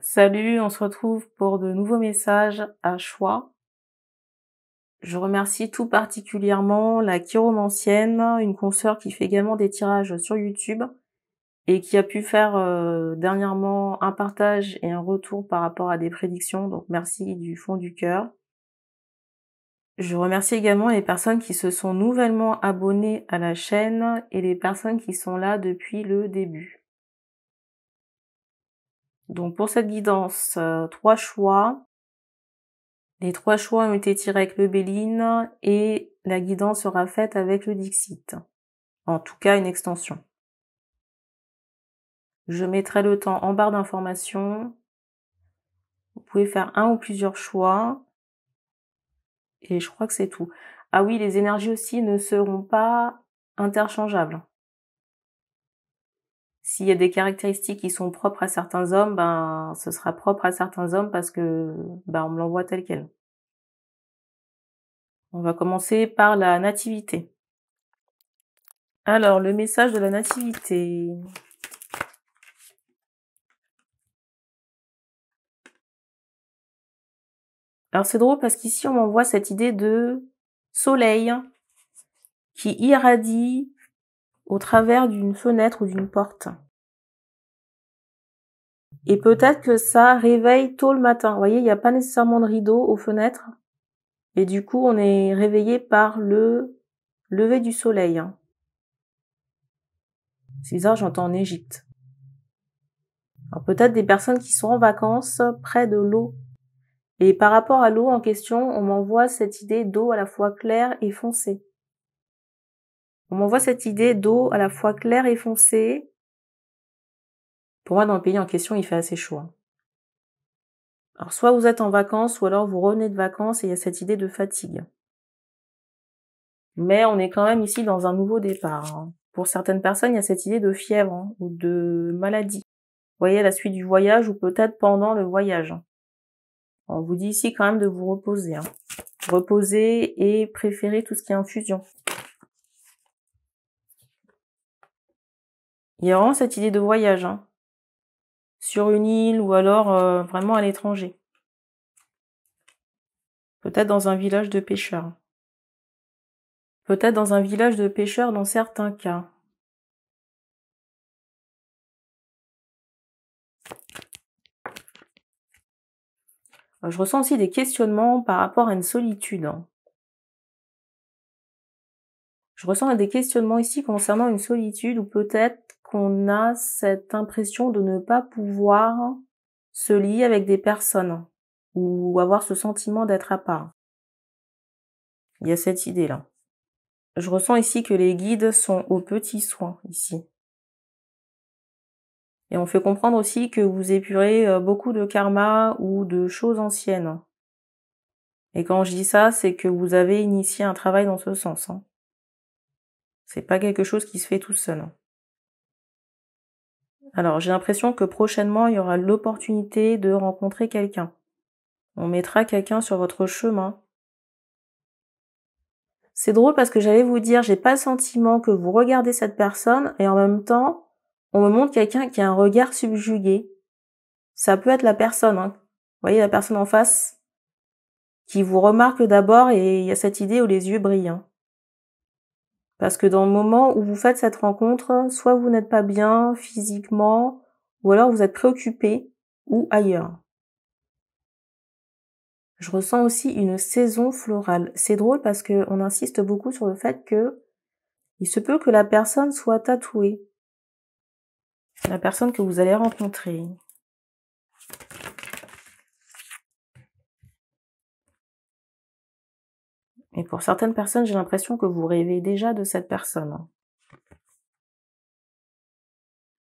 Salut, on se retrouve pour de nouveaux messages à choix. Je remercie tout particulièrement la Ancienne, une consoeur qui fait également des tirages sur YouTube et qui a pu faire euh, dernièrement un partage et un retour par rapport à des prédictions. Donc merci du fond du cœur. Je remercie également les personnes qui se sont nouvellement abonnées à la chaîne et les personnes qui sont là depuis le début. Donc pour cette guidance, euh, trois choix. Les trois choix ont été tirés avec le Béline et la guidance sera faite avec le Dixit. En tout cas, une extension. Je mettrai le temps en barre d'information. Vous pouvez faire un ou plusieurs choix. Et je crois que c'est tout. Ah oui, les énergies aussi ne seront pas interchangeables. S'il y a des caractéristiques qui sont propres à certains hommes, ben ce sera propre à certains hommes parce que ben on me l'envoie tel quel. On va commencer par la nativité. Alors le message de la nativité. Alors c'est drôle parce qu'ici on m'envoie cette idée de soleil qui irradie au travers d'une fenêtre ou d'une porte. Et peut-être que ça réveille tôt le matin. Vous voyez, il n'y a pas nécessairement de rideau aux fenêtres. Et du coup, on est réveillé par le lever du soleil. C'est bizarre, j'entends en Égypte. Alors peut-être des personnes qui sont en vacances près de l'eau. Et par rapport à l'eau en question, on m'envoie cette idée d'eau à la fois claire et foncée. On m'envoie cette idée d'eau à la fois claire et foncée. Pour moi, dans le pays en question, il fait assez chaud. Hein. Alors, soit vous êtes en vacances, ou alors vous revenez de vacances et il y a cette idée de fatigue. Mais on est quand même ici dans un nouveau départ. Hein. Pour certaines personnes, il y a cette idée de fièvre hein, ou de maladie. Vous voyez, à la suite du voyage ou peut-être pendant le voyage. On vous dit ici quand même de vous reposer. Reposer et préférer tout ce qui est infusion. Il y a vraiment cette idée de voyage, hein. sur une île ou alors euh, vraiment à l'étranger. Peut-être dans un village de pêcheurs. Peut-être dans un village de pêcheurs dans certains cas. Euh, je ressens aussi des questionnements par rapport à une solitude. Hein. Je ressens des questionnements ici concernant une solitude ou peut-être on a cette impression de ne pas pouvoir se lier avec des personnes ou avoir ce sentiment d'être à part. Il y a cette idée-là. Je ressens ici que les guides sont aux petits soins ici. Et on fait comprendre aussi que vous épurez euh, beaucoup de karma ou de choses anciennes. Et quand je dis ça, c'est que vous avez initié un travail dans ce sens. Ce hein. C'est pas quelque chose qui se fait tout seul. Alors j'ai l'impression que prochainement il y aura l'opportunité de rencontrer quelqu'un. On mettra quelqu'un sur votre chemin. C'est drôle parce que j'allais vous dire, j'ai pas le sentiment que vous regardez cette personne et en même temps, on me montre quelqu'un qui a un regard subjugué. Ça peut être la personne, hein. Vous voyez la personne en face qui vous remarque d'abord et il y a cette idée où les yeux brillent. Hein. Parce que dans le moment où vous faites cette rencontre, soit vous n'êtes pas bien physiquement, ou alors vous êtes préoccupé ou ailleurs. Je ressens aussi une saison florale. C'est drôle parce qu'on insiste beaucoup sur le fait que il se peut que la personne soit tatouée. La personne que vous allez rencontrer. Et pour certaines personnes, j'ai l'impression que vous rêvez déjà de cette personne. Hein.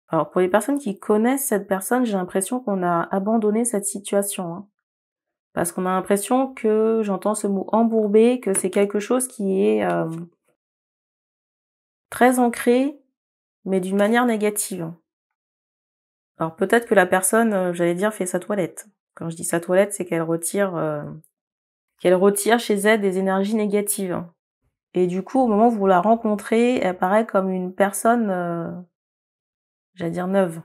Alors pour les personnes qui connaissent cette personne, j'ai l'impression qu'on a abandonné cette situation. Hein. Parce qu'on a l'impression que j'entends ce mot embourbé, que c'est quelque chose qui est très ancré, mais d'une manière négative. Alors peut-être que la personne, euh, j'allais dire, fait sa toilette. Quand je dis sa toilette, c'est qu'elle retire euh, qu'elle retire chez elle des énergies négatives. Et du coup, au moment où vous la rencontrez, elle apparaît comme une personne, euh, j'allais dire neuve.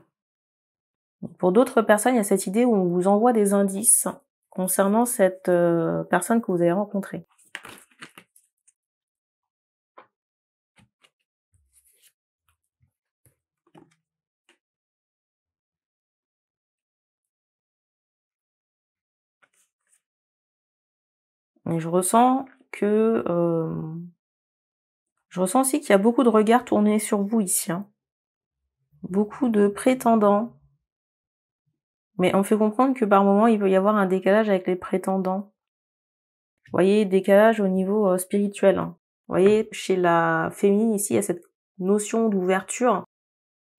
Pour d'autres personnes, il y a cette idée où on vous envoie des indices concernant cette euh, personne que vous avez rencontrée. Mais je ressens que je ressens aussi qu'il y a beaucoup de regards tournés sur vous ici. Hein. Beaucoup de prétendants. Mais on fait comprendre que par moment, il peut y avoir un décalage avec les prétendants. Vous voyez, décalage au niveau spirituel. Hein. Vous voyez, chez la féminine ici, il y a cette notion d'ouverture.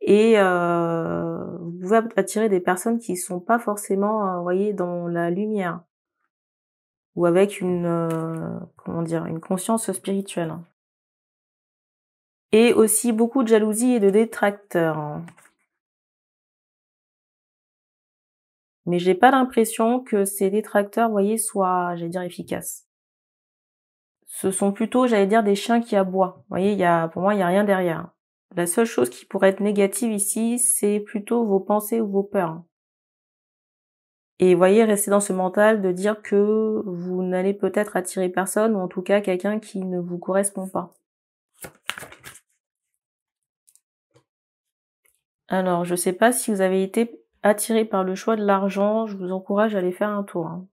Et vous pouvez attirer des personnes qui ne sont pas forcément, vous voyez, dans la lumière ou avec une euh, comment dire une conscience spirituelle. Et aussi beaucoup de jalousie et de détracteurs. Mais j'ai pas l'impression que ces détracteurs, voyez, soient, j'allais dire, efficaces. Ce sont plutôt, j'allais dire, des chiens qui aboient. voyez, y a, pour moi, il n'y a rien derrière. La seule chose qui pourrait être négative ici, c'est plutôt vos pensées ou vos peurs. Et voyez, restez dans ce mental de dire que vous n'allez peut-être attirer personne, ou en tout cas quelqu'un qui ne vous correspond pas. Alors, je ne sais pas si vous avez été attiré par le choix de l'argent, je vous encourage à aller faire un tour. Hein.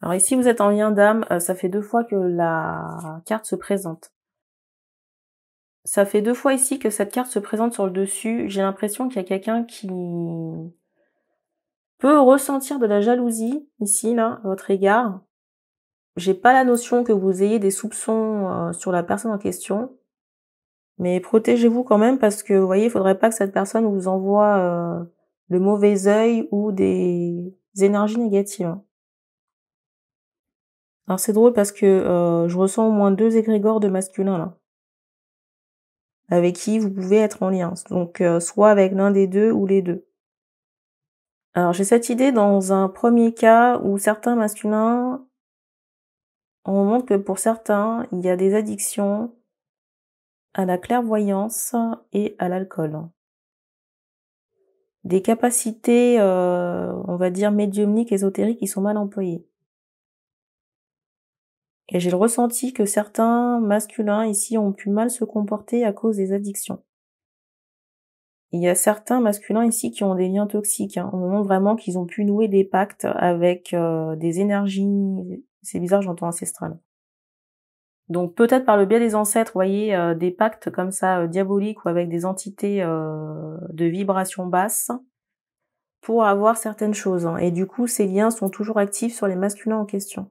Alors ici, vous êtes en lien d'âme, euh, ça fait deux fois que la carte se présente. Ça fait deux fois ici que cette carte se présente sur le dessus. J'ai l'impression qu'il y a quelqu'un qui peut ressentir de la jalousie ici, là, à votre égard. J'ai pas la notion que vous ayez des soupçons euh, sur la personne en question. Mais protégez-vous quand même parce que, vous voyez, il faudrait pas que cette personne vous envoie euh, le mauvais œil ou des énergies négatives. Alors c'est drôle parce que euh, je ressens au moins deux égrégores de masculin là avec qui vous pouvez être en lien. Donc euh, soit avec l'un des deux ou les deux. Alors j'ai cette idée dans un premier cas où certains masculins, on montre que pour certains, il y a des addictions à la clairvoyance et à l'alcool. Des capacités, euh, on va dire, médiumniques, ésotériques qui sont mal employées. Et j'ai le ressenti que certains masculins ici ont pu mal se comporter à cause des addictions. Il y a certains masculins ici qui ont des liens toxiques. Hein. On montre vraiment qu'ils ont pu nouer des pactes avec euh, des énergies. C'est bizarre, j'entends ancestral. Donc peut-être par le biais des ancêtres, vous voyez, euh, des pactes comme ça euh, diaboliques ou avec des entités de vibration basses, pour avoir certaines choses. Hein. Et du coup, ces liens sont toujours actifs sur les masculins en question.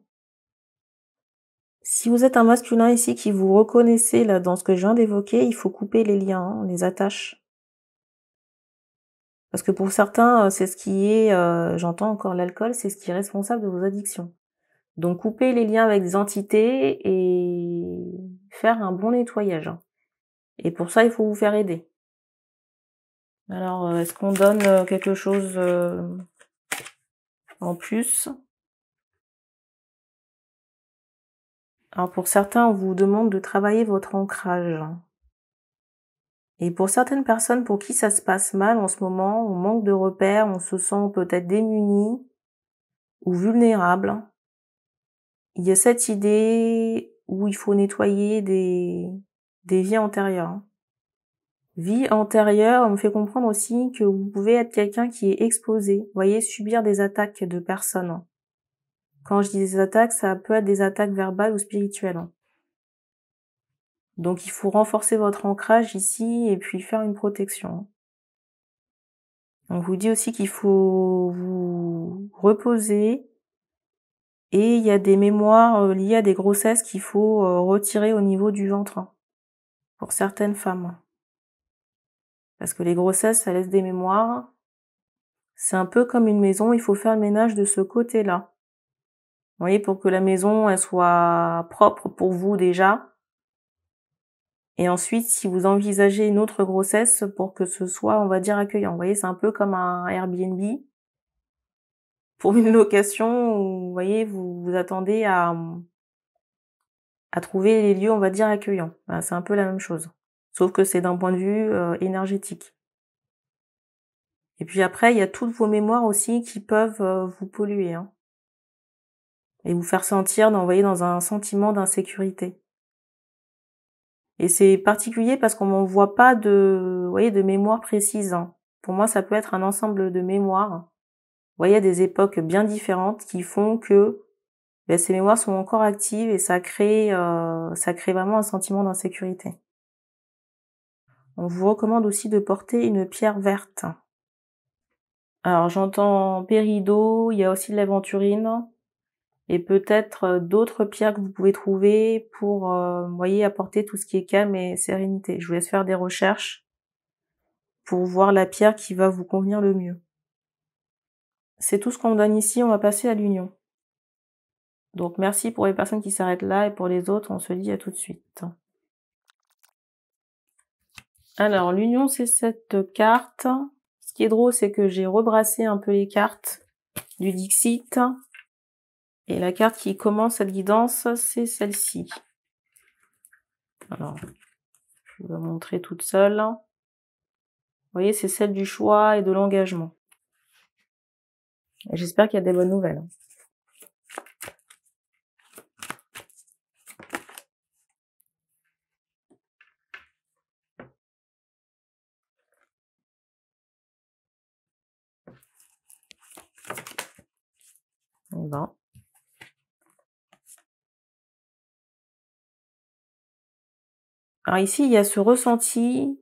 Si vous êtes un masculin ici qui vous reconnaissez là dans ce que je viens d'évoquer, il faut couper les liens, hein, les attaches. Parce que pour certains, euh, c'est ce qui est, euh, j'entends encore l'alcool, c'est ce qui est responsable de vos addictions. Donc couper les liens avec des entités et faire un bon nettoyage. Hein. Et pour ça, il faut vous faire aider. Alors, euh, est-ce qu'on donne quelque chose en plus Alors pour certains, on vous demande de travailler votre ancrage. Et pour certaines personnes pour qui ça se passe mal en ce moment, on manque de repères, on se sent peut-être démuni ou vulnérable. Il y a cette idée où il faut nettoyer des, des vies antérieures. Vie antérieure on me fait comprendre aussi que vous pouvez être quelqu'un qui est exposé, voyez, subir des attaques de personnes. Quand je dis des attaques, ça peut être des attaques verbales ou spirituelles. Hein. Donc il faut renforcer votre ancrage ici et puis faire une protection. Hein. On vous dit aussi qu'il faut vous reposer et il y a des mémoires euh, liées à des grossesses qu'il faut euh, retirer au niveau du ventre hein, pour certaines femmes. Parce que les grossesses, ça laisse des mémoires. C'est un peu comme une maison, il faut faire le ménage de ce côté-là. Vous voyez, pour que la maison, elle soit propre pour vous déjà. Et ensuite, si vous envisagez une autre grossesse pour que ce soit, on va dire, accueillant. Vous voyez, c'est un peu comme un Airbnb. Pour une location où, vous voyez, vous vous attendez à, à trouver les lieux, on va dire, accueillants. c'est un peu la même chose. Sauf que c'est d'un point de vue euh, énergétique. Et puis après, il y a toutes vos mémoires aussi qui peuvent euh, vous polluer. Hein et vous faire sentir d'envoyer dans un sentiment d'insécurité. Et c'est particulier parce qu'on ne voit pas de, voyez, de mémoire précise. Hein. Pour moi, ça peut être un ensemble de mémoires. Vous voyez, des époques bien différentes qui font que ben, ces mémoires sont encore actives et ça crée, euh, ça crée vraiment un sentiment d'insécurité. On vous recommande aussi de porter une pierre verte. Alors j'entends péridot. il y a aussi de l'aventurine et peut-être euh, d'autres pierres que vous pouvez trouver pour, euh, voyez, apporter tout ce qui est calme et sérénité. Je vous laisse faire des recherches pour voir la pierre qui va vous convenir le mieux. C'est tout ce qu'on donne ici, on va passer à l'union. Donc merci pour les personnes qui s'arrêtent là et pour les autres, on se dit à tout de suite. Alors l'union c'est cette carte. Ce qui est drôle c'est que j'ai rebrassé un peu les cartes du Dixit et la carte qui commence cette guidance, c'est celle-ci. Alors, je vais vous montrer toute seule. Vous voyez, c'est celle du choix et de l'engagement. J'espère qu'il y a des bonnes nouvelles. Bon. Alors ici, il y a ce ressenti,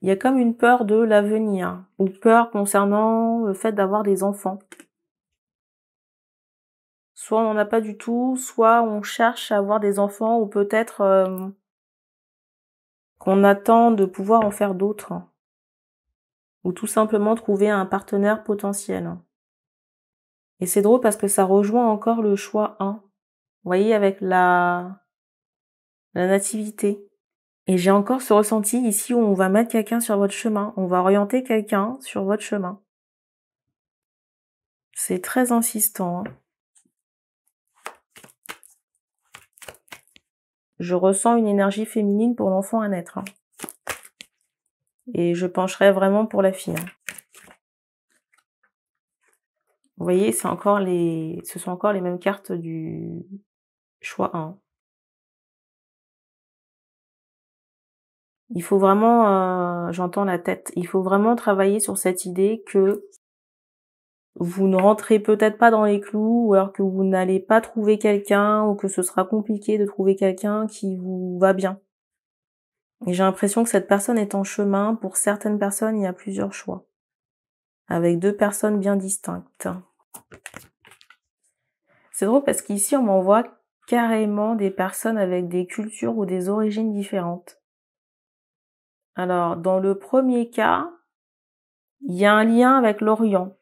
il y a comme une peur de l'avenir, ou peur concernant le fait d'avoir des enfants. Soit on n'en a pas du tout, soit on cherche à avoir des enfants, ou peut-être euh, qu'on attend de pouvoir en faire d'autres, ou tout simplement trouver un partenaire potentiel. Et c'est drôle parce que ça rejoint encore le choix 1. Vous voyez, avec la, la nativité. Et j'ai encore ce ressenti ici où on va mettre quelqu'un sur votre chemin, on va orienter quelqu'un sur votre chemin. C'est très insistant. Hein. Je ressens une énergie féminine pour l'enfant à naître. Hein. Et je pencherai vraiment pour la fille. Hein. Vous voyez, c'est encore les, ce sont encore les mêmes cartes du choix 1. Il faut vraiment, euh, j'entends la tête, il faut vraiment travailler sur cette idée que vous ne rentrez peut-être pas dans les clous ou alors que vous n'allez pas trouver quelqu'un ou que ce sera compliqué de trouver quelqu'un qui vous va bien. Et j'ai l'impression que cette personne est en chemin. Pour certaines personnes, il y a plusieurs choix. Avec deux personnes bien distinctes. C'est drôle parce qu'ici, on m'envoie carrément des personnes avec des cultures ou des origines différentes. Alors, dans le premier cas, il y a un lien avec l'Orient. Vous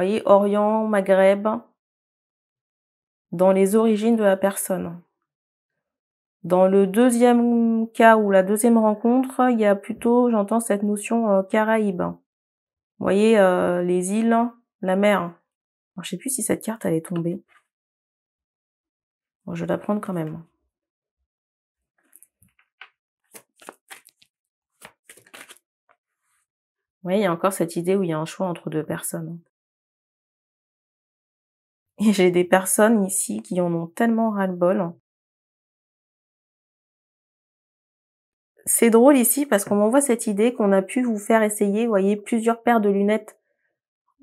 voyez, Orient, Maghreb, dans les origines de la personne. Dans le deuxième cas ou la deuxième rencontre, il y a plutôt, j'entends cette notion euh, Caraïbes. Vous voyez, euh, les îles, la mer. Je je sais plus si cette carte, allait tomber. je vais la prendre quand même. Oui, il y a encore cette idée où il y a un choix entre deux personnes. Hein. Et j'ai des personnes ici qui en ont tellement ras-le-bol. C'est drôle ici parce qu'on m'envoie cette idée qu'on a pu vous faire essayer, voyez, plusieurs paires de lunettes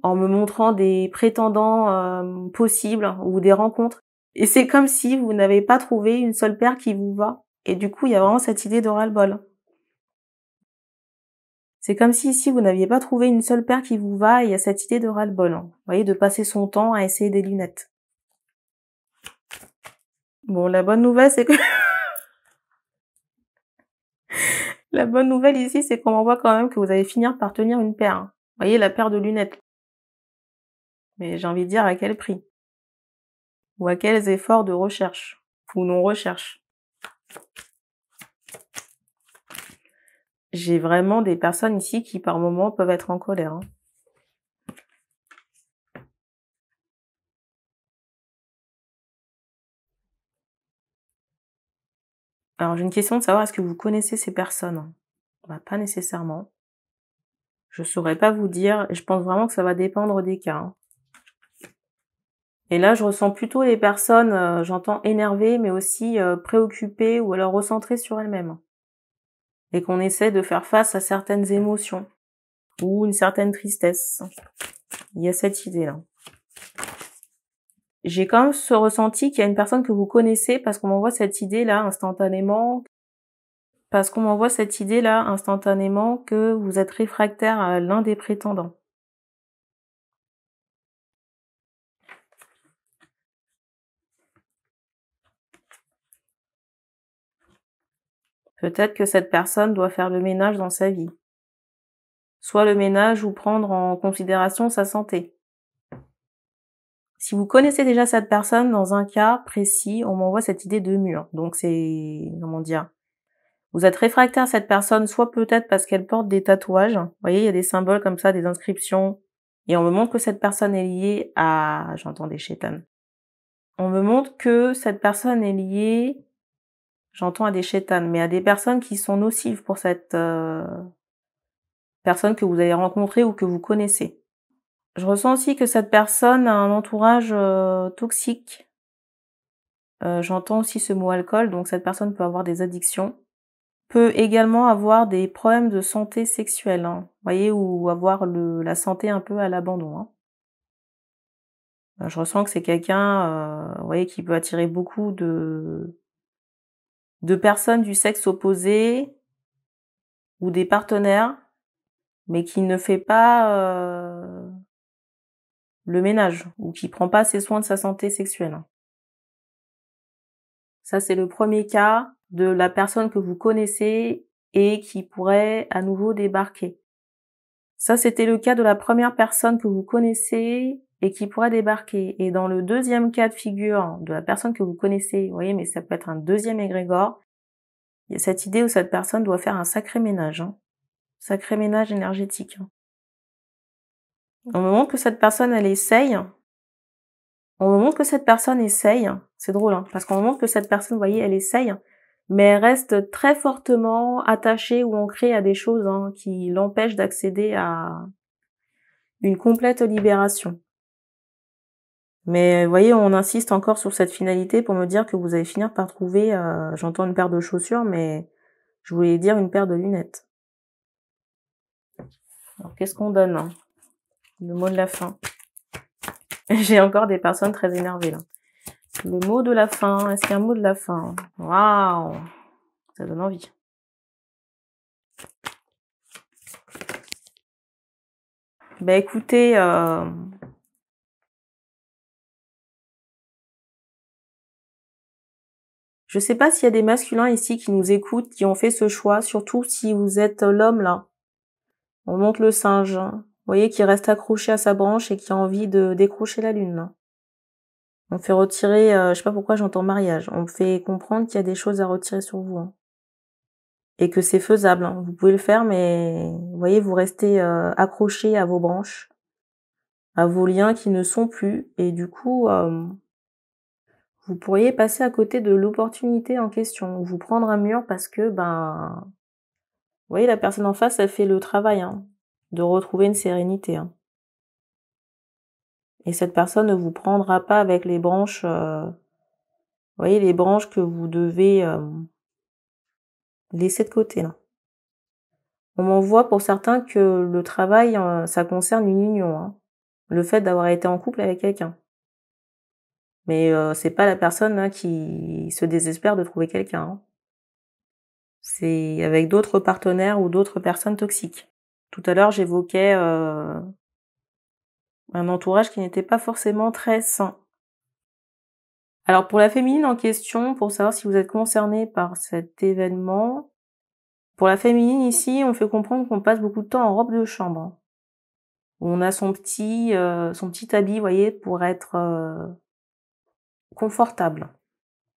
en me montrant des prétendants euh, possibles ou des rencontres. Et c'est comme si vous n'avez pas trouvé une seule paire qui vous va. Et du coup, il y a vraiment cette idée de ras-le-bol. C'est comme si ici vous n'aviez pas trouvé une seule paire qui vous va et il y a cette idée de ras-le-bol. Hein. Vous voyez, de passer son temps à essayer des lunettes. Bon, la bonne nouvelle, c'est que... la bonne nouvelle ici, c'est qu'on voit quand même que vous allez finir par tenir une paire. Hein. Vous voyez, la paire de lunettes. Mais j'ai envie de dire à quel prix Ou à quels efforts de recherche Ou non-recherche j'ai vraiment des personnes ici qui par moments peuvent être en colère. Hein. Alors j'ai une question de savoir est-ce que vous connaissez ces personnes bah, Pas nécessairement. Je saurais pas vous dire. Je pense vraiment que ça va dépendre des cas. Hein. Et là, je ressens plutôt les personnes, euh, j'entends énervées, mais aussi euh, préoccupées ou alors recentrées sur elles-mêmes et qu'on essaie de faire face à certaines émotions ou une certaine tristesse. Il y a cette idée-là. J'ai quand même ce ressenti qu'il y a une personne que vous connaissez parce qu'on m'envoie cette idée-là instantanément, parce qu'on m'envoie cette idée-là instantanément que vous êtes réfractaire à l'un des prétendants. Peut-être que cette personne doit faire le ménage dans sa vie. Soit le ménage ou prendre en considération sa santé. Si vous connaissez déjà cette personne dans un cas précis, on m'envoie cette idée de mur. Donc c'est, comment dire, vous êtes réfractaire à cette personne, soit peut-être parce qu'elle porte des tatouages. Vous voyez, il y a des symboles comme ça, des inscriptions. Et on me montre que cette personne est liée à, j'entends des chétanes. On me montre que cette personne est liée j'entends à des chétanes, mais à des personnes qui sont nocives pour cette euh, personne que vous avez rencontrée ou que vous connaissez. Je ressens aussi que cette personne a un entourage euh, toxique. Euh, j'entends aussi ce mot alcool, donc cette personne peut avoir des addictions, peut également avoir des problèmes de santé sexuelle, hein, voyez, ou avoir le, la santé un peu à l'abandon. Hein. Je ressens que c'est quelqu'un, vous voyez, qui peut attirer beaucoup de, de personnes du sexe opposé ou des partenaires, mais qui ne fait pas euh, le ménage ou qui prend pas ses soins de sa santé sexuelle. Ça, c'est le premier cas de la personne que vous connaissez et qui pourrait à nouveau débarquer. Ça, c'était le cas de la première personne que vous connaissez et qui pourra débarquer. Et dans le deuxième cas de figure de la personne que vous connaissez, vous voyez, mais ça peut être un deuxième égrégore, il y a cette idée où cette personne doit faire un sacré ménage, hein. sacré ménage énergétique. Hein. Au moment que cette personne, elle essaye, au moment que cette personne essaye, c'est drôle, hein, parce qu'au moment que cette personne, vous voyez, elle essaye, mais elle reste très fortement attachée ou ancrée à des choses hein, qui l'empêchent d'accéder à une complète libération. Mais vous euh, voyez, on insiste encore sur cette finalité pour me dire que vous allez finir par trouver, euh, j'entends une paire de chaussures, mais je voulais dire une paire de lunettes. Alors qu'est-ce qu'on donne hein Le mot de la fin. J'ai encore des personnes très énervées là. Le mot de la fin, est-ce qu'il y a un mot de la fin Waouh Ça donne envie. Ben écoutez, euh, Je sais pas s'il y a des masculins ici qui nous écoutent, qui ont fait ce choix, surtout si vous êtes euh, l'homme là. On monte le singe, hein. vous voyez, qui reste accroché à sa branche et qui a envie de décrocher la lune. Hein. On fait retirer, Je euh, je sais pas pourquoi j'entends mariage, on fait comprendre qu'il y a des choses à retirer sur vous. Hein. Et que c'est faisable, vous pouvez le faire, mais vous voyez, vous restez euh, accroché à vos branches, à vos liens qui ne sont plus, et du coup, vous pourriez passer à côté de l'opportunité en question ou vous prendre un mur parce que, ben, vous voyez, la personne en face, elle fait le travail hein, de retrouver une sérénité. Hein. Et cette personne ne vous prendra pas avec les branches, euh, vous voyez, les branches que vous devez euh, laisser de côté. On m'en voit pour certains que le travail, euh, ça concerne une union, hein, le fait d'avoir été en couple avec quelqu'un. Mais euh, c'est pas la personne hein, qui se désespère de trouver quelqu'un. Hein. C'est avec d'autres partenaires ou d'autres personnes toxiques. Tout à l'heure, j'évoquais euh, un entourage qui n'était pas forcément très sain. Alors pour la féminine en question, pour savoir si vous êtes concerné par cet événement, pour la féminine ici, on fait comprendre qu'on passe beaucoup de temps en robe de chambre. Hein. On a son petit, euh, son petit habit, vous voyez, pour être confortable.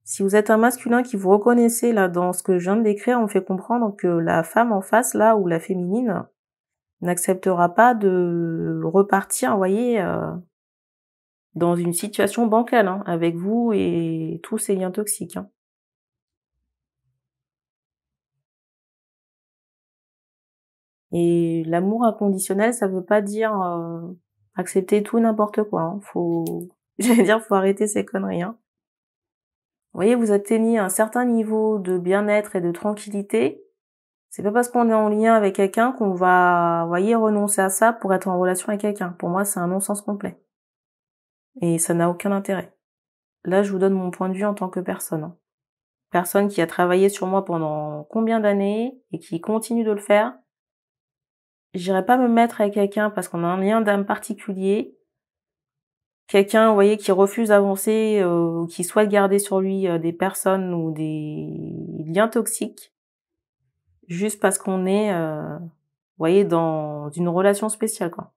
Si vous êtes un masculin qui vous reconnaissez là dans ce que je viens de décrire, on fait comprendre que la femme en face là ou la féminine n'acceptera pas de repartir, vous voyez, euh, dans une situation bancale hein, avec vous et tous ces liens toxiques. Hein. Et l'amour inconditionnel, ça veut pas dire euh, accepter tout n'importe quoi. Hein. Faut J'allais dire, faut arrêter ces conneries. Hein. Vous voyez, vous atteignez un certain niveau de bien-être et de tranquillité. C'est pas parce qu'on est en lien avec quelqu'un qu'on va, voyez, renoncer à ça pour être en relation avec quelqu'un. Pour moi, c'est un non-sens complet. Et ça n'a aucun intérêt. Là, je vous donne mon point de vue en tant que personne. Hein. Personne qui a travaillé sur moi pendant combien d'années et qui continue de le faire. J'irai pas me mettre avec quelqu'un parce qu'on a un lien d'âme particulier quelqu'un, vous voyez, qui refuse d'avancer, euh, qui souhaite garder sur lui euh, des personnes ou des liens toxiques, juste parce qu'on est, euh, vous voyez, dans une relation spéciale, quoi.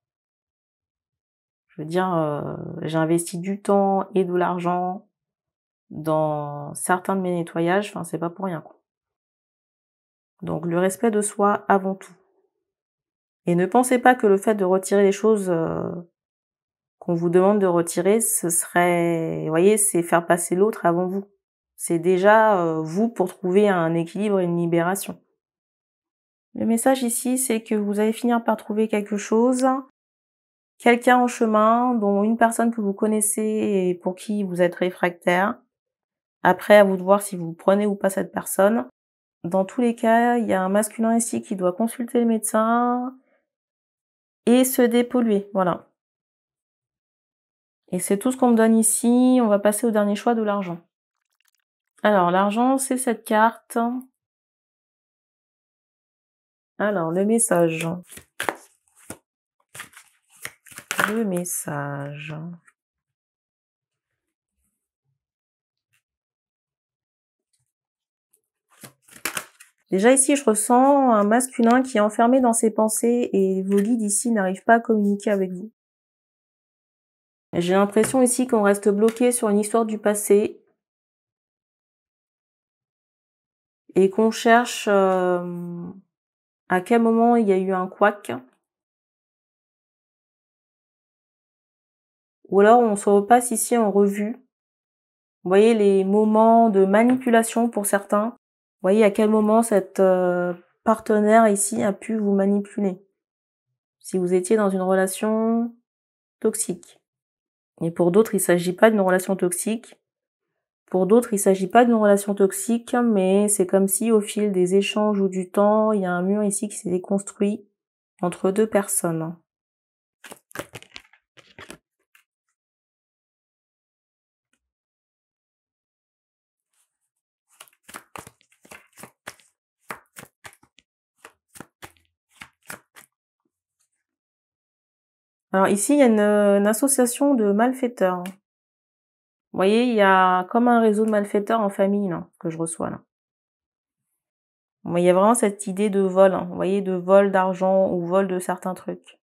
Je veux dire, euh, j'ai investi du temps et de l'argent dans certains de mes nettoyages, enfin, c'est pas pour rien, quoi. Donc, le respect de soi avant tout. Et ne pensez pas que le fait de retirer les choses on vous demande de retirer, ce serait, vous voyez, c'est faire passer l'autre avant vous. C'est déjà euh, vous pour trouver un équilibre et une libération. Le message ici, c'est que vous allez finir par trouver quelque chose, quelqu'un en chemin, dont une personne que vous connaissez et pour qui vous êtes réfractaire. Après, à vous de voir si vous prenez ou pas cette personne. Dans tous les cas, il y a un masculin ici qui doit consulter le médecin et se dépolluer. Voilà. Et c'est tout ce qu'on me donne ici. On va passer au dernier choix de l'argent. Alors, l'argent, c'est cette carte. Alors, le message. Le message. Déjà ici, je ressens un masculin qui est enfermé dans ses pensées et vos guides ici n'arrivent pas à communiquer avec vous. J'ai l'impression ici qu'on reste bloqué sur une histoire du passé et qu'on cherche euh, à quel moment il y a eu un couac. Ou alors on se repasse ici en revue. Vous voyez les moments de manipulation pour certains. Vous voyez à quel moment cette euh, partenaire ici a pu vous manipuler. Si vous étiez dans une relation toxique. Et pour d'autres, il ne s'agit pas d'une relation toxique. Pour d'autres, il ne s'agit pas d'une relation toxique, mais c'est comme si au fil des échanges ou du temps, il y a un mur ici qui s'est déconstruit entre deux personnes. Alors ici, il y a une, association de malfaiteurs. Vous voyez, il y a comme un réseau de malfaiteurs en famille que je reçois là. il y a vraiment cette idée de vol, hein. vous voyez, de vol d'argent ou vol de certains trucs.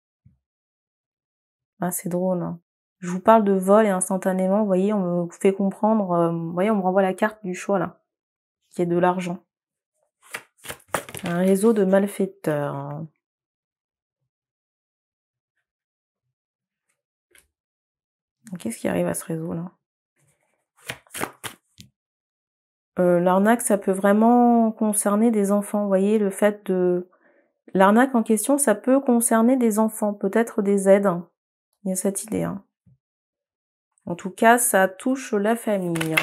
Ah, c'est drôle. Hein. Je vous parle de vol et instantanément, vous voyez, on me fait comprendre, euh, vous voyez, on me renvoie la carte du choix là, qui est de l'argent. Un réseau de malfaiteurs. Qu'est-ce qui arrive à ce réseau-là euh, L'arnaque, ça peut vraiment concerner des enfants. Vous voyez, le fait de... L'arnaque en question, ça peut concerner des enfants, peut-être des aides. Il y a cette idée. Hein. En tout cas, ça touche la famille.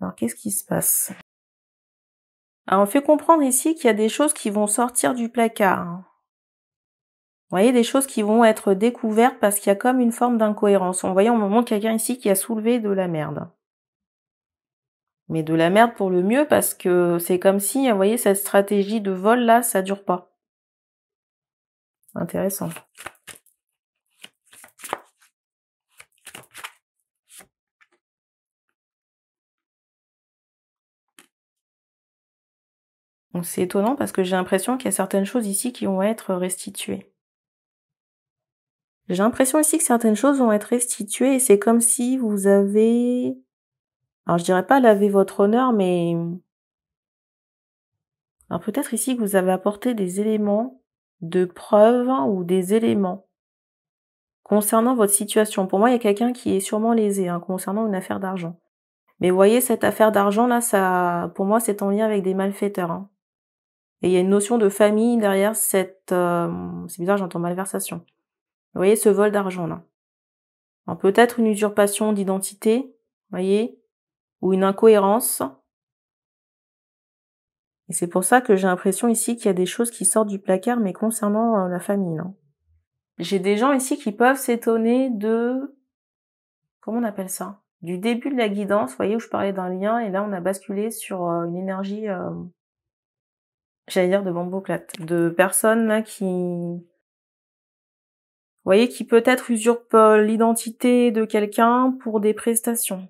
Alors, qu'est-ce qui se passe alors, ah, on fait comprendre ici qu'il y a des choses qui vont sortir du placard. Hein. Vous voyez, des choses qui vont être découvertes parce qu'il y a comme une forme d'incohérence. On voyait au moment quelqu'un ici qui a soulevé de la merde. Mais de la merde pour le mieux parce que c'est comme si, vous voyez, cette stratégie de vol là, ça dure pas. Intéressant. c'est étonnant parce que j'ai l'impression qu'il y a certaines choses ici qui vont être restituées. J'ai l'impression ici que certaines choses vont être restituées et c'est comme si vous avez, alors je dirais pas laver votre honneur, mais alors peut-être ici que vous avez apporté des éléments de preuve ou des éléments concernant votre situation. Pour moi, il y a quelqu'un qui est sûrement lésé hein, concernant une affaire d'argent. Mais vous voyez, cette affaire d'argent là, ça, pour moi, c'est en lien avec des malfaiteurs. Hein. Et il y a une notion de famille derrière cette... Euh, c'est bizarre, j'entends malversation. Vous voyez ce vol d'argent là. Peut-être une usurpation d'identité, vous voyez, ou une incohérence. Et c'est pour ça que j'ai l'impression ici qu'il y a des choses qui sortent du placard, mais concernant euh, la famille. J'ai des gens ici qui peuvent s'étonner de... Comment on appelle ça Du début de la guidance, vous voyez, où je parlais d'un lien, et là on a basculé sur euh, une énergie j'allais dire de bambouclate. de personnes là qui, vous voyez, qui peut-être usurpent l'identité de quelqu'un pour des prestations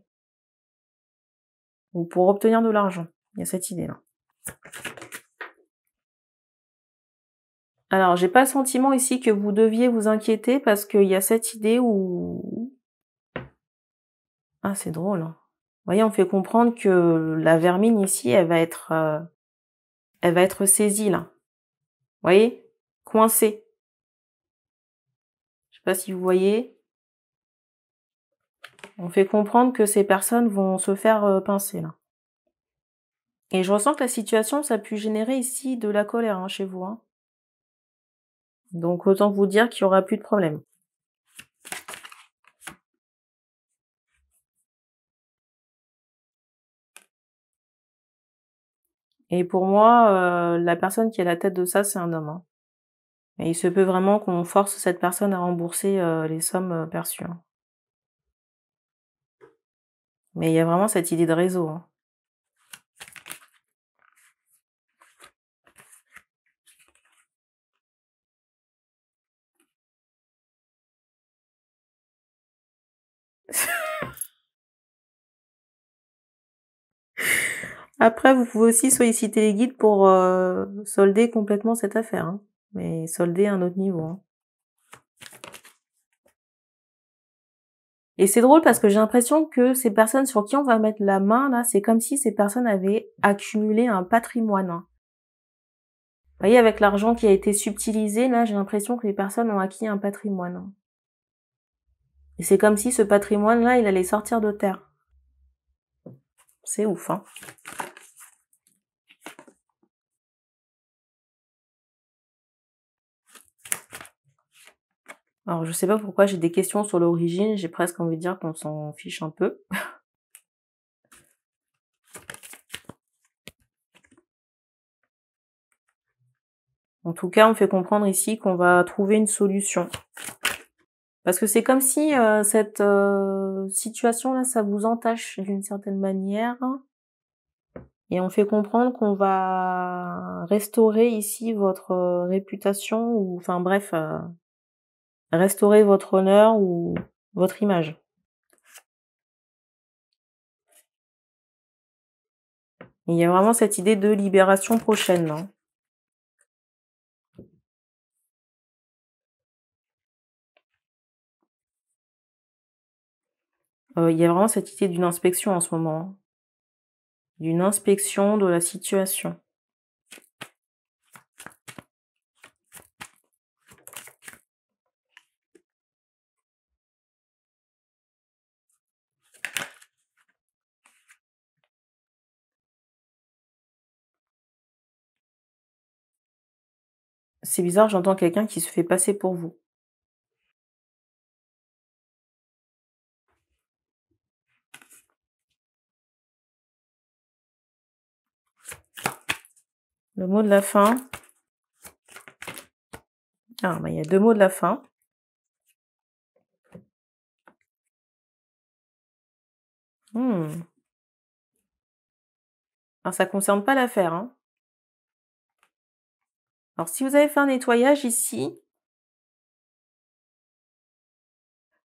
ou pour obtenir de l'argent. Il y a cette idée-là. Alors, j'ai pas le sentiment ici que vous deviez vous inquiéter parce qu'il y a cette idée où... Ah, c'est drôle. Hein. Vous voyez, on fait comprendre que la vermine ici, elle va être euh, elle va être saisie là. Vous voyez Coincée. Je sais pas si vous voyez. On fait comprendre que ces personnes vont se faire euh, pincer là. Et je ressens que la situation, ça a pu générer ici de la colère hein, chez vous. Hein. Donc autant vous dire qu'il y aura plus de problème. Et pour moi, euh, la personne qui a la tête de ça, c'est un homme. Mais hein. Et il se peut vraiment qu'on force cette personne à rembourser euh, les sommes euh, perçues. Hein. Mais il y a vraiment cette idée de réseau. Hein. Après, vous pouvez aussi solliciter les guides pour euh, solder complètement cette affaire, hein. mais solder à un autre niveau. Hein. Et c'est drôle parce que j'ai l'impression que ces personnes sur qui on va mettre la main, là, c'est comme si ces personnes avaient accumulé un patrimoine. Hein. Vous voyez, avec l'argent qui a été subtilisé, là, j'ai l'impression que les personnes ont acquis un patrimoine. Et c'est comme si ce patrimoine-là, il allait sortir de terre. C'est ouf, hein. Alors, je sais pas pourquoi j'ai des questions sur l'origine, j'ai presque envie de dire qu'on s'en fiche un peu. en tout cas, on fait comprendre ici qu'on va trouver une solution. Parce que c'est comme si euh, cette euh, situation-là, ça vous entache d'une certaine manière. Et on fait comprendre qu'on va restaurer ici votre euh, réputation, ou enfin bref, restaurer votre honneur ou votre image. Il y a vraiment cette idée de libération prochaine. Hein. Euh, il y a vraiment cette idée d'une inspection en ce moment, hein. d'une inspection de la situation. C'est bizarre, j'entends quelqu'un qui se fait passer pour vous. Le mot de la fin. Ah, il y a deux mots de la fin. Hmm. Alors, ça ne concerne pas l'affaire. Hein. Alors, si vous avez fait un nettoyage ici,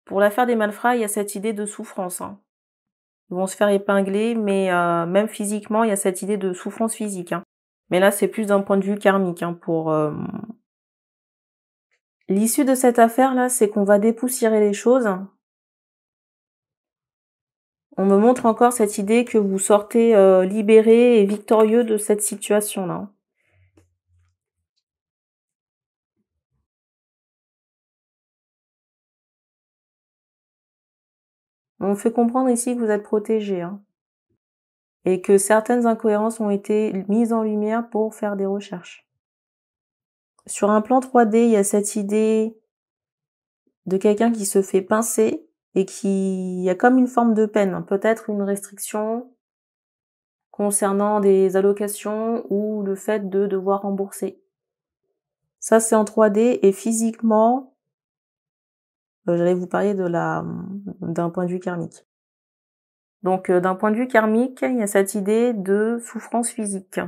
pour l'affaire des malfrats, il y a cette idée de souffrance. Hein. Ils vont se faire épingler, mais euh, même physiquement, il y a cette idée de souffrance physique. Hein. Mais là, c'est plus d'un point de vue karmique hein, pour... Euh, l'issue de cette affaire-là, c'est qu'on va dépoussiérer les choses. On me montre encore cette idée que vous sortez euh, libéré et victorieux de cette situation-là. On fait comprendre ici que vous êtes protégé. Hein et que certaines incohérences ont été mises en lumière pour faire des recherches. Sur un plan 3D, il y a cette idée de quelqu'un qui se fait pincer et qui a comme une forme de peine, hein, peut-être une restriction concernant des allocations ou le fait de devoir rembourser. Ça, c'est en 3D et physiquement, euh, j'allais vous parler de la, d'un point de vue karmique. Donc euh, d'un point de vue karmique, il y a cette idée de souffrance physique. Vous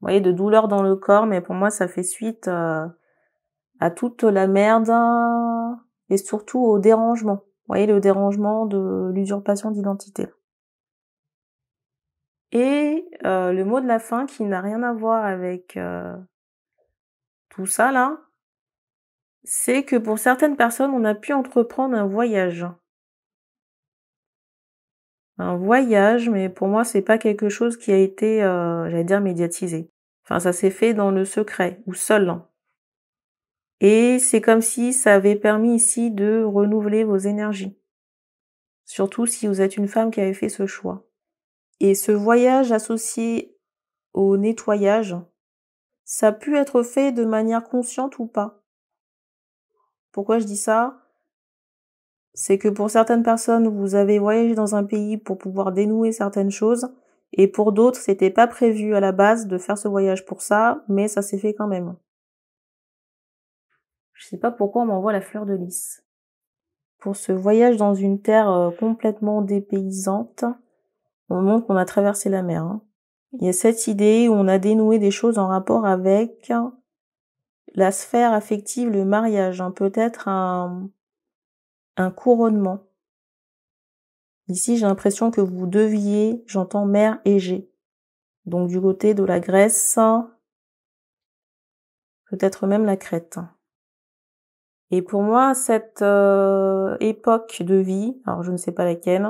voyez, de douleur dans le corps, mais pour moi ça fait suite euh, à toute la merde et surtout au dérangement. Vous voyez, le dérangement de l'usurpation d'identité. Et euh, le mot de la fin qui n'a rien à voir avec tout ça là, c'est que pour certaines personnes, on a pu entreprendre un voyage un voyage, mais pour moi, c'est pas quelque chose qui a été, euh, j'allais dire, médiatisé. Enfin, ça s'est fait dans le secret ou seul. Hein. Et c'est comme si ça avait permis ici de renouveler vos énergies. Surtout si vous êtes une femme qui avait fait ce choix. Et ce voyage associé au nettoyage, ça a pu être fait de manière consciente ou pas. Pourquoi je dis ça c'est que pour certaines personnes, vous avez voyagé dans un pays pour pouvoir dénouer certaines choses, et pour d'autres, c'était pas prévu à la base de faire ce voyage pour ça, mais ça s'est fait quand même. Je sais pas pourquoi on m'envoie la fleur de lys. Pour ce voyage dans une terre euh, complètement dépaysante, on montre qu'on a traversé la mer. Hein. Il y a cette idée où on a dénoué des choses en rapport avec la sphère affective, le mariage, hein. peut-être un, un couronnement. Ici, j'ai l'impression que vous deviez, j'entends mer Égée. Donc du côté de la Grèce, peut-être même la Crète. Et pour moi, cette euh, époque de vie, alors je ne sais pas laquelle,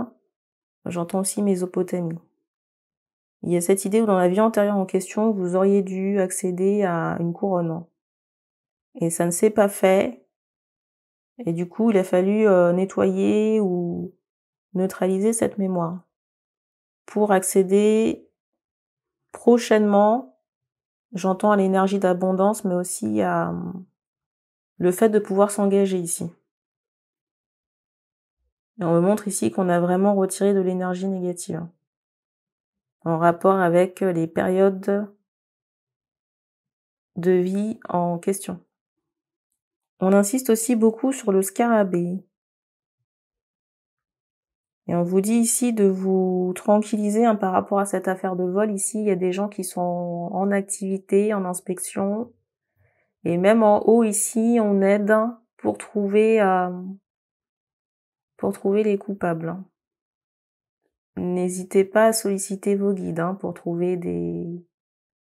j'entends aussi Mésopotamie. Il y a cette idée où dans la vie antérieure en question, vous auriez dû accéder à une couronne. Et ça ne s'est pas fait, et du coup, il a fallu euh, nettoyer ou neutraliser cette mémoire pour accéder prochainement, j'entends à l'énergie d'abondance, mais aussi à hum, le fait de pouvoir s'engager ici. Et on me montre ici qu'on a vraiment retiré de l'énergie négative hein, en rapport avec euh, les périodes de vie en question. On insiste aussi beaucoup sur le scarabée. Et on vous dit ici de vous tranquilliser hein, par rapport à cette affaire de vol. Ici, il y a des gens qui sont en activité, en inspection. Et même en haut ici, on aide hein, pour trouver, euh, pour trouver les coupables. N'hésitez pas à solliciter vos guides hein, pour trouver des,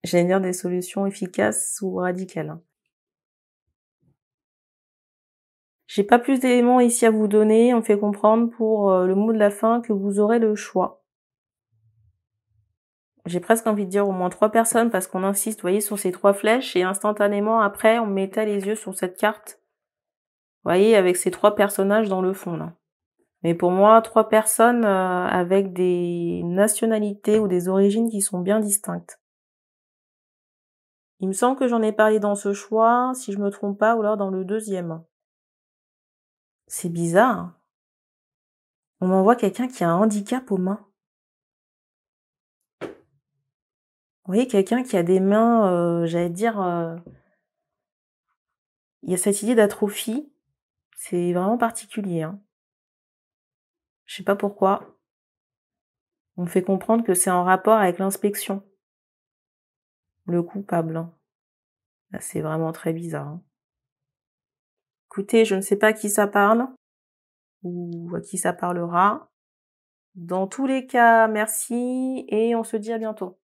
dire des solutions efficaces ou radicales. J'ai pas plus d'éléments ici à vous donner, on fait comprendre pour euh, le mot de la fin que vous aurez le choix. J'ai presque envie de dire au moins trois personnes parce qu'on insiste, voyez, sur ces trois flèches et instantanément après, on mettait les yeux sur cette carte. Vous voyez, avec ces trois personnages dans le fond là. Mais pour moi, trois personnes euh, avec des nationalités ou des origines qui sont bien distinctes. Il me semble que j'en ai parlé dans ce choix, si je me trompe pas, ou alors dans le deuxième. C'est bizarre. Hein. On m'envoie quelqu'un qui a un handicap aux mains. Vous voyez, quelqu'un qui a des mains, euh, j'allais dire, euh, il y a cette idée d'atrophie. C'est vraiment particulier. Je hein. Je sais pas pourquoi. On me fait comprendre que c'est en rapport avec l'inspection. Le coupable. Hein. C'est vraiment très bizarre. Écoutez, je ne sais pas à qui ça parle ou à qui ça parlera. Dans tous les cas, merci et on se dit à bientôt.